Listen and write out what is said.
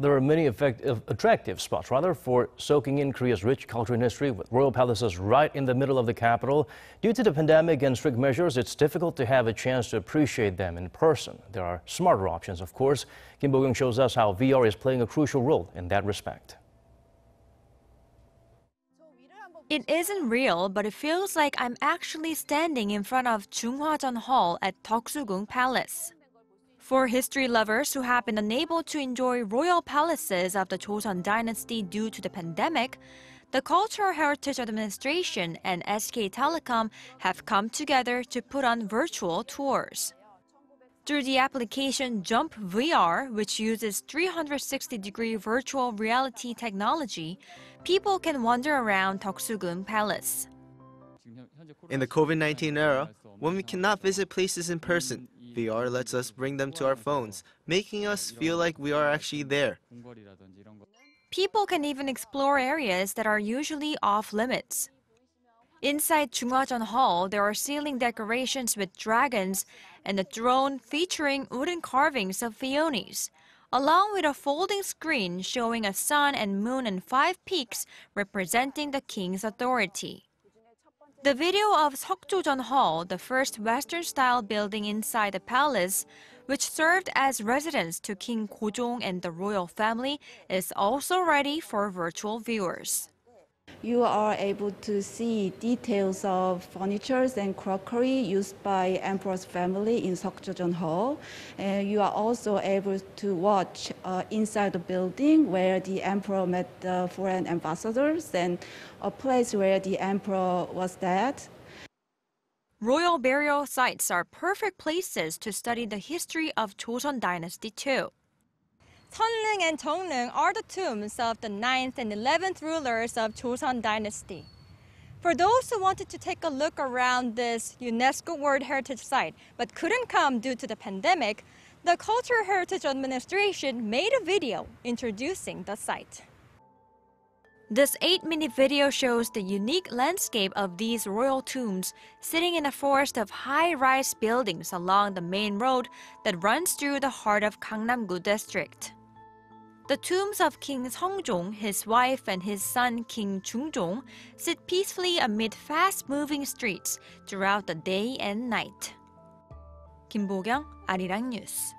There are many uh, attractive spots, rather, for soaking in Korea's rich culture and history, with royal palaces right in the middle of the capital. Due to the pandemic and strict measures, it's difficult to have a chance to appreciate them in person. There are smarter options, of course. Kim Bo-young shows us how VR is playing a crucial role in that respect. It isn't real, but it feels like I'm actually standing in front of Chunghwajeon Hall at Deoksugung Palace. For history lovers who have been unable to enjoy royal palaces of the Joseon dynasty due to the pandemic, the Cultural Heritage Administration and SK Telecom have come together to put on virtual tours. Through the application Jump VR, which uses 360 degree virtual reality technology, people can wander around Deoksugung Palace. In the COVID 19 era, when we cannot visit places in person, VR lets us bring them to our phones, making us feel like we are actually there. People can even explore areas that are usually off limits. Inside Chungwajeon Hall, there are ceiling decorations with dragons and a throne featuring wooden carvings of peonies, along with a folding screen showing a sun and moon and five peaks representing the king's authority. The video of Seokjojeon Hall, the first Western-style building inside the palace, which served as residence to King Gojong and the royal family, is also ready for virtual viewers. You are able to see details of furnitures and crockery used by emperor's family in Seokjojeon Hall. And you are also able to watch uh, inside the building where the emperor met the foreign ambassadors and a place where the emperor was dead. Royal burial sites are perfect places to study the history of Joseon Dynasty too. Sunling and Tongling are the tombs of the 9th and 11th rulers of Joseon Dynasty. For those who wanted to take a look around this UNESCO World Heritage Site but couldn't come due to the pandemic, the Cultural Heritage Administration made a video introducing the site. This 8-minute video shows the unique landscape of these royal tombs sitting in a forest of high-rise buildings along the main road that runs through the heart of Gangnam-gu district. The tombs of King Seongjong, his wife, and his son King Chungjong sit peacefully amid fast-moving streets throughout the day and night. Bo-kyung, Arirang News.